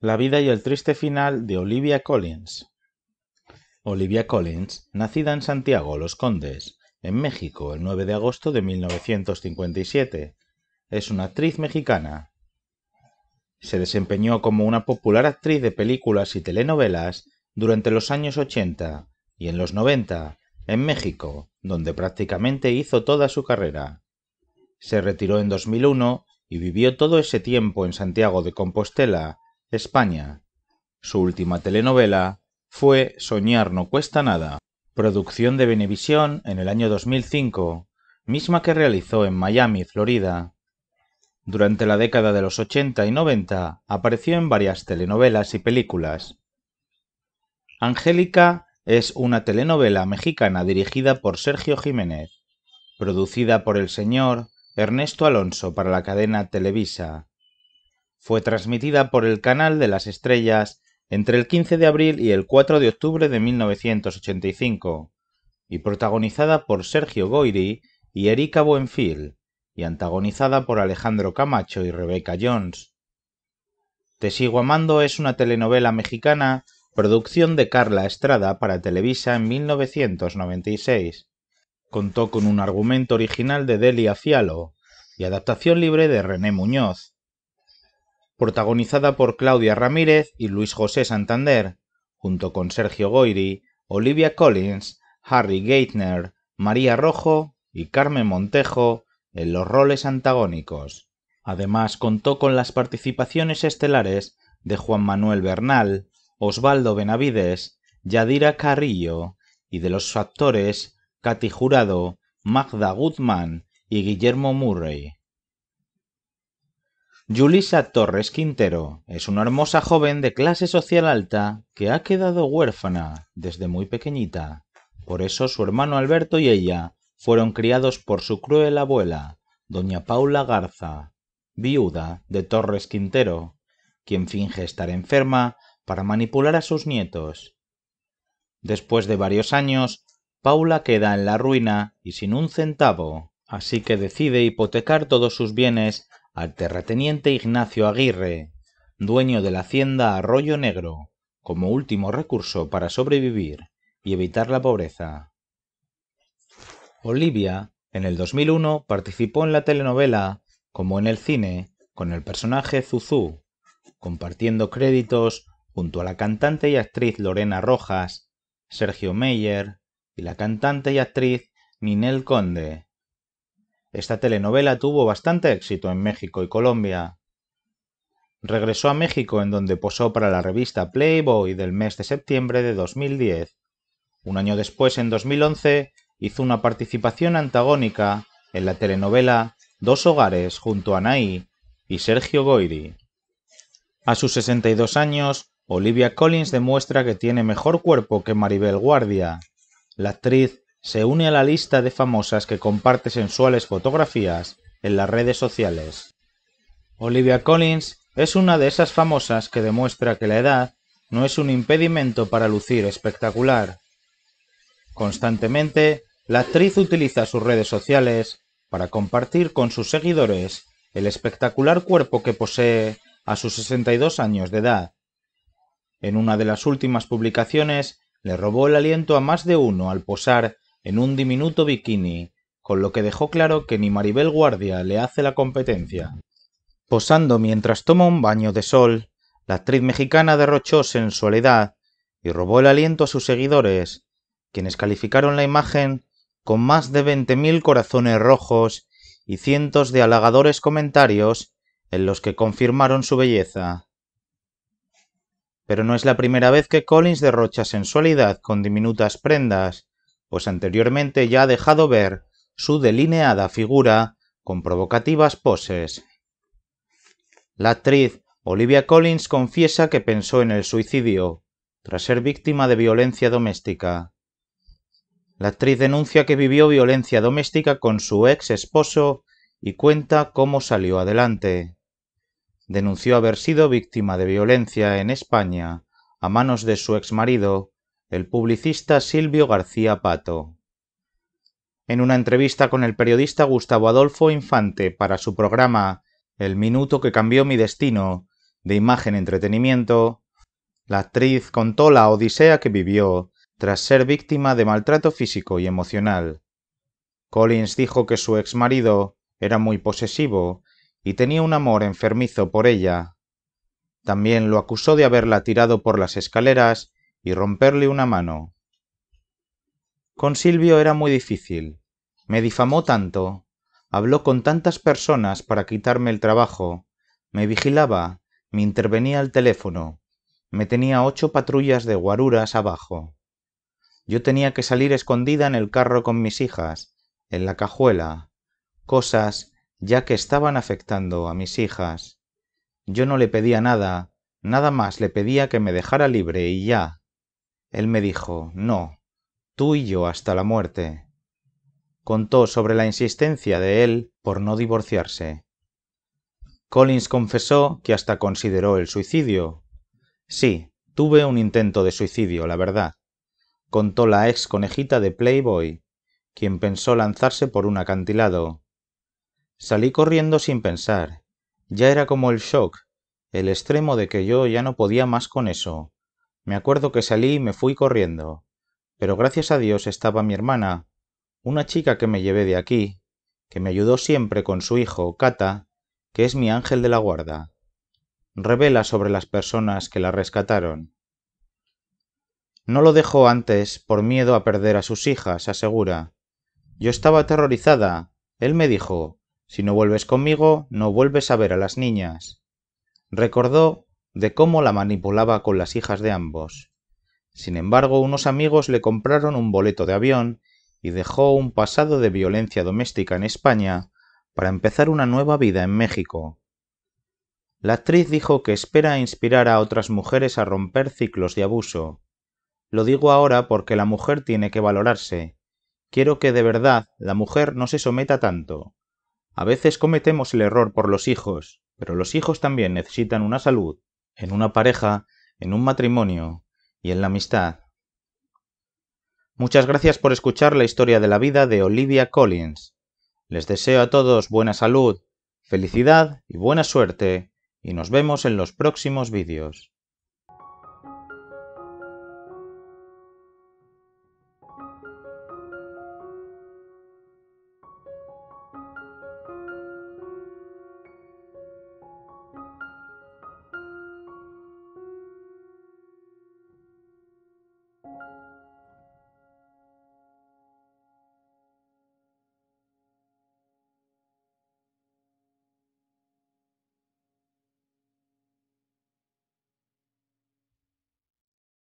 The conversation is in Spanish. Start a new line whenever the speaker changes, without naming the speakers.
La vida y el triste final de Olivia Collins. Olivia Collins, nacida en Santiago, Los Condes, en México, el 9 de agosto de 1957, es una actriz mexicana. Se desempeñó como una popular actriz de películas y telenovelas durante los años 80 y en los 90 en México, donde prácticamente hizo toda su carrera. Se retiró en 2001 y vivió todo ese tiempo en Santiago de Compostela, España. Su última telenovela fue Soñar no cuesta nada, producción de Venevisión en el año 2005, misma que realizó en Miami, Florida. Durante la década de los 80 y 90 apareció en varias telenovelas y películas. Angélica es una telenovela mexicana dirigida por Sergio Jiménez, producida por el señor Ernesto Alonso para la cadena Televisa fue transmitida por el Canal de las Estrellas entre el 15 de abril y el 4 de octubre de 1985, y protagonizada por Sergio goiri y Erika Buenfil, y antagonizada por Alejandro Camacho y Rebeca Jones. Te sigo amando es una telenovela mexicana, producción de Carla Estrada para Televisa en 1996. Contó con un argumento original de Delia Fialo y adaptación libre de René Muñoz, protagonizada por Claudia Ramírez y Luis José Santander, junto con Sergio Goiri, Olivia Collins, Harry Gaitner, María Rojo y Carmen Montejo en los roles antagónicos. Además contó con las participaciones estelares de Juan Manuel Bernal, Osvaldo Benavides, Yadira Carrillo y de los actores Cati Jurado, Magda Guzmán y Guillermo Murray. Julisa Torres Quintero es una hermosa joven de clase social alta que ha quedado huérfana desde muy pequeñita. Por eso su hermano Alberto y ella fueron criados por su cruel abuela, doña Paula Garza, viuda de Torres Quintero, quien finge estar enferma para manipular a sus nietos. Después de varios años, Paula queda en la ruina y sin un centavo, así que decide hipotecar todos sus bienes al terrateniente Ignacio Aguirre, dueño de la hacienda Arroyo Negro, como último recurso para sobrevivir y evitar la pobreza. Olivia, en el 2001, participó en la telenovela, como en el cine, con el personaje Zuzu, compartiendo créditos junto a la cantante y actriz Lorena Rojas, Sergio Meyer y la cantante y actriz Ninel Conde. Esta telenovela tuvo bastante éxito en México y Colombia. Regresó a México en donde posó para la revista Playboy del mes de septiembre de 2010. Un año después, en 2011, hizo una participación antagónica en la telenovela Dos Hogares junto a Nay y Sergio Goiri. A sus 62 años, Olivia Collins demuestra que tiene mejor cuerpo que Maribel Guardia. La actriz se une a la lista de famosas que comparte sensuales fotografías en las redes sociales. Olivia Collins es una de esas famosas que demuestra que la edad no es un impedimento para lucir espectacular. Constantemente, la actriz utiliza sus redes sociales para compartir con sus seguidores el espectacular cuerpo que posee a sus 62 años de edad. En una de las últimas publicaciones le robó el aliento a más de uno al posar en un diminuto bikini, con lo que dejó claro que ni Maribel Guardia le hace la competencia. Posando mientras toma un baño de sol, la actriz mexicana derrochó sensualidad y robó el aliento a sus seguidores, quienes calificaron la imagen con más de 20.000 corazones rojos y cientos de halagadores comentarios en los que confirmaron su belleza. Pero no es la primera vez que Collins derrocha sensualidad con diminutas prendas, pues anteriormente ya ha dejado ver su delineada figura con provocativas poses. La actriz Olivia Collins confiesa que pensó en el suicidio, tras ser víctima de violencia doméstica. La actriz denuncia que vivió violencia doméstica con su ex esposo y cuenta cómo salió adelante. Denunció haber sido víctima de violencia en España a manos de su ex marido, el publicista Silvio García Pato. En una entrevista con el periodista Gustavo Adolfo Infante para su programa El minuto que cambió mi destino, de imagen entretenimiento, la actriz contó la odisea que vivió tras ser víctima de maltrato físico y emocional. Collins dijo que su ex marido era muy posesivo y tenía un amor enfermizo por ella. También lo acusó de haberla tirado por las escaleras romperle una mano con silvio era muy difícil me difamó tanto habló con tantas personas para quitarme el trabajo me vigilaba me intervenía el teléfono me tenía ocho patrullas de guaruras abajo yo tenía que salir escondida en el carro con mis hijas en la cajuela cosas ya que estaban afectando a mis hijas yo no le pedía nada nada más le pedía que me dejara libre y ya él me dijo no tú y yo hasta la muerte contó sobre la insistencia de él por no divorciarse collins confesó que hasta consideró el suicidio sí tuve un intento de suicidio la verdad contó la ex conejita de playboy quien pensó lanzarse por un acantilado salí corriendo sin pensar ya era como el shock el extremo de que yo ya no podía más con eso me acuerdo que salí y me fui corriendo pero gracias a dios estaba mi hermana una chica que me llevé de aquí que me ayudó siempre con su hijo cata que es mi ángel de la guarda revela sobre las personas que la rescataron no lo dejó antes por miedo a perder a sus hijas asegura yo estaba aterrorizada él me dijo si no vuelves conmigo no vuelves a ver a las niñas recordó de cómo la manipulaba con las hijas de ambos. Sin embargo, unos amigos le compraron un boleto de avión y dejó un pasado de violencia doméstica en España para empezar una nueva vida en México. La actriz dijo que espera inspirar a otras mujeres a romper ciclos de abuso. Lo digo ahora porque la mujer tiene que valorarse. Quiero que de verdad la mujer no se someta tanto. A veces cometemos el error por los hijos, pero los hijos también necesitan una salud en una pareja, en un matrimonio y en la amistad. Muchas gracias por escuchar la historia de la vida de Olivia Collins. Les deseo a todos buena salud, felicidad y buena suerte, y nos vemos en los próximos vídeos. Thank you.